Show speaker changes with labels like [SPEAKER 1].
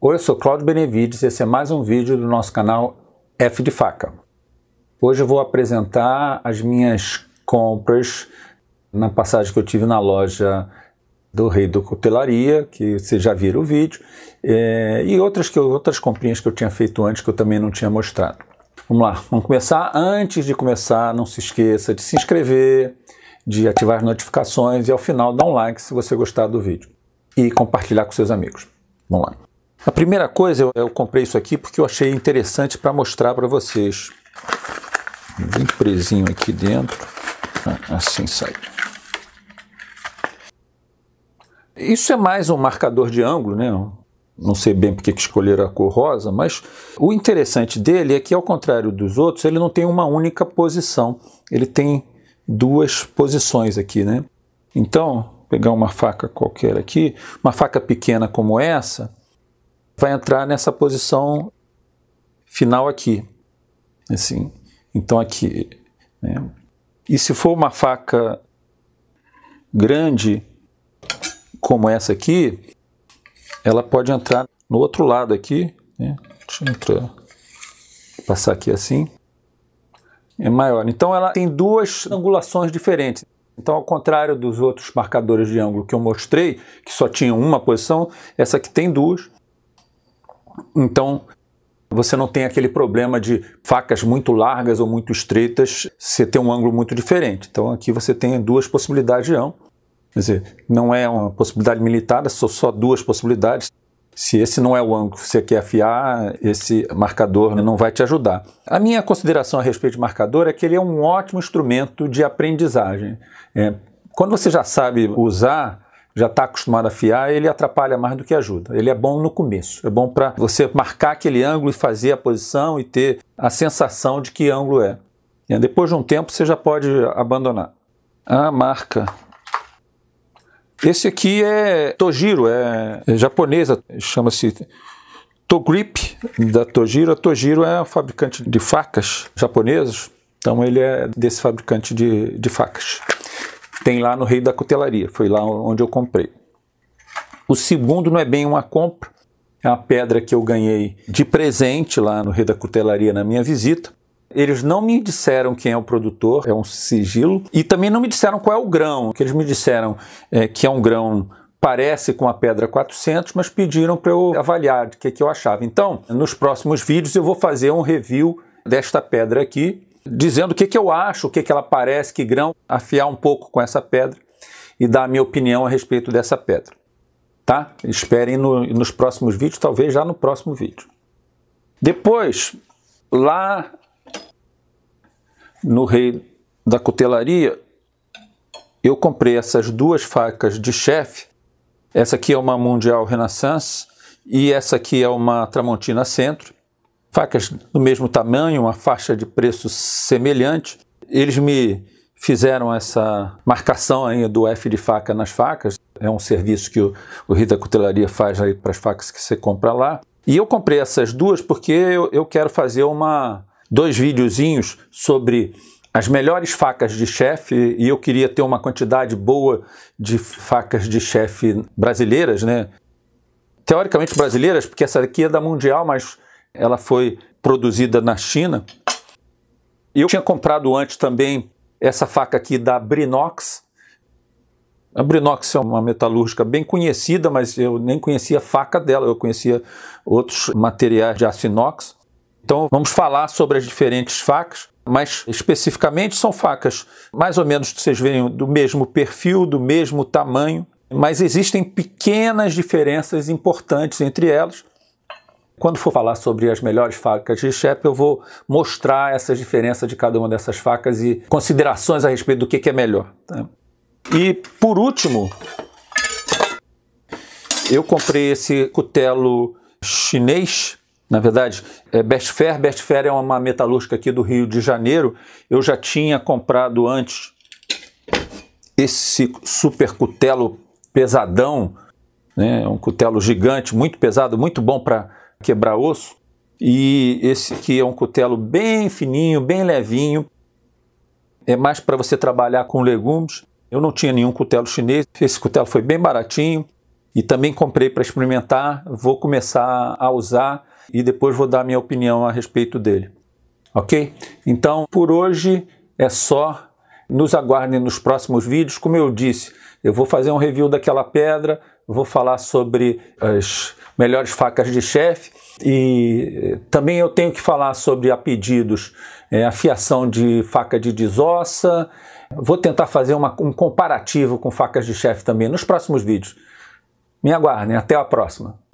[SPEAKER 1] Oi, eu sou Claudio Benevides e esse é mais um vídeo do nosso canal F de Faca. Hoje eu vou apresentar as minhas compras na passagem que eu tive na loja do Rei do Cutelaria, que vocês já viram o vídeo, é, e outras, que, outras comprinhas que eu tinha feito antes que eu também não tinha mostrado. Vamos lá, vamos começar. Antes de começar, não se esqueça de se inscrever, de ativar as notificações e ao final dá um like se você gostar do vídeo e compartilhar com seus amigos. Vamos lá. A primeira coisa, eu comprei isso aqui porque eu achei interessante para mostrar para vocês. Bem presinho aqui dentro. Ah, assim sai. Isso é mais um marcador de ângulo, né? Não sei bem porque que escolheram a cor rosa, mas o interessante dele é que, ao contrário dos outros, ele não tem uma única posição. Ele tem duas posições aqui, né? Então, pegar uma faca qualquer aqui, uma faca pequena como essa, vai entrar nessa posição final aqui. Assim, então aqui. Né? E se for uma faca grande, como essa aqui, ela pode entrar no outro lado aqui. Né? Deixa eu entrar, passar aqui assim. É maior. Então ela tem duas angulações diferentes. Então, ao contrário dos outros marcadores de ângulo que eu mostrei, que só tinham uma posição, essa aqui tem duas. Então, você não tem aquele problema de facas muito largas ou muito estreitas, você tem um ângulo muito diferente. Então aqui você tem duas possibilidades de ângulo. Quer dizer, não é uma possibilidade militada, é são só duas possibilidades. Se esse não é o ângulo que você quer afiar, esse marcador não vai te ajudar. A minha consideração a respeito de marcador é que ele é um ótimo instrumento de aprendizagem. É, quando você já sabe usar, já está acostumado a fiar, ele atrapalha mais do que ajuda. Ele é bom no começo, é bom para você marcar aquele ângulo e fazer a posição e ter a sensação de que ângulo é. E depois de um tempo você já pode abandonar. A ah, marca. Esse aqui é Tojiro, é, é japonesa, chama-se Togrip da Tojiro. A Tojiro é um fabricante de facas japonesas, então ele é desse fabricante de, de facas tem lá no Rei da Cutelaria, foi lá onde eu comprei. O segundo não é bem uma compra, é uma pedra que eu ganhei de presente lá no Rei da Cutelaria na minha visita. Eles não me disseram quem é o produtor, é um sigilo, e também não me disseram qual é o grão. O que eles me disseram é que é um grão parece com a pedra 400, mas pediram para eu avaliar o que, que eu achava. Então, nos próximos vídeos eu vou fazer um review desta pedra aqui dizendo o que, que eu acho, o que, que ela parece, que grão, afiar um pouco com essa pedra e dar a minha opinião a respeito dessa pedra. Tá? Esperem no, nos próximos vídeos, talvez já no próximo vídeo. Depois, lá no rei da cutelaria, eu comprei essas duas facas de chefe. Essa aqui é uma Mundial Renaissance e essa aqui é uma Tramontina Centro facas do mesmo tamanho, uma faixa de preço semelhante. Eles me fizeram essa marcação aí do F de faca nas facas. É um serviço que o, o Rita Cutelaria faz aí para as facas que você compra lá. E eu comprei essas duas porque eu, eu quero fazer uma dois videozinhos sobre as melhores facas de chefe e eu queria ter uma quantidade boa de facas de chefe brasileiras, né? Teoricamente brasileiras, porque essa daqui é da Mundial, mas ela foi produzida na China. Eu tinha comprado antes também essa faca aqui da Brinox. A Brinox é uma metalúrgica bem conhecida, mas eu nem conhecia a faca dela, eu conhecia outros materiais de aço inox. Então vamos falar sobre as diferentes facas, mas especificamente são facas mais ou menos que vocês veem do mesmo perfil, do mesmo tamanho, mas existem pequenas diferenças importantes entre elas. Quando for falar sobre as melhores facas de chefe, eu vou mostrar essa diferença de cada uma dessas facas e considerações a respeito do que, é melhor. Tá? E por último, eu comprei esse cutelo chinês, na verdade, é Best Fair. Best Fair é uma metalúrgica aqui do Rio de Janeiro. Eu já tinha comprado antes esse super cutelo pesadão, né? É um cutelo gigante, muito pesado, muito bom para quebrar osso. E esse aqui é um cutelo bem fininho, bem levinho. É mais para você trabalhar com legumes. Eu não tinha nenhum cutelo chinês. Esse cutelo foi bem baratinho e também comprei para experimentar. Vou começar a usar e depois vou dar minha opinião a respeito dele. Ok? Então, por hoje é só. Nos aguardem nos próximos vídeos. Como eu disse, eu vou fazer um review daquela pedra, vou falar sobre as melhores facas de chefe e eh, também eu tenho que falar sobre a pedidos, é, eh, afiação de faca de desossa. Vou tentar fazer uma, um comparativo com facas de chefe também nos próximos vídeos. Me aguardem, até a próxima.